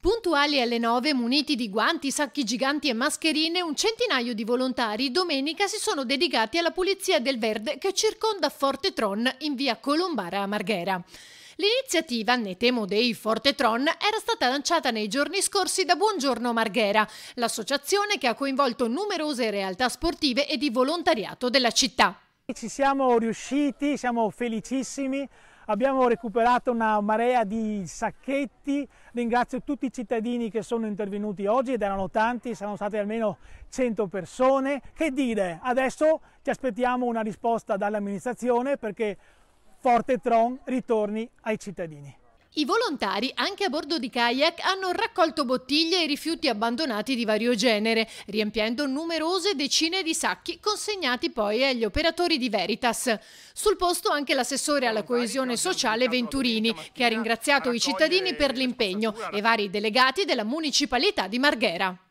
Puntuali alle 9, muniti di guanti, sacchi giganti e mascherine, un centinaio di volontari domenica si sono dedicati alla pulizia del verde che circonda Forte Tron in via Colombara a Marghera. L'iniziativa Ne temo dei Forte Tron era stata lanciata nei giorni scorsi da Buongiorno Marghera, l'associazione che ha coinvolto numerose realtà sportive e di volontariato della città. Ci siamo riusciti, siamo felicissimi Abbiamo recuperato una marea di sacchetti, ringrazio tutti i cittadini che sono intervenuti oggi ed erano tanti, saranno state almeno 100 persone. Che dire, adesso ci aspettiamo una risposta dall'amministrazione perché Forte Tron ritorni ai cittadini. I volontari, anche a bordo di kayak, hanno raccolto bottiglie e rifiuti abbandonati di vario genere, riempiendo numerose decine di sacchi consegnati poi agli operatori di Veritas. Sul posto anche l'assessore alla coesione sociale Venturini, che ha ringraziato i cittadini per l'impegno e vari delegati della municipalità di Marghera.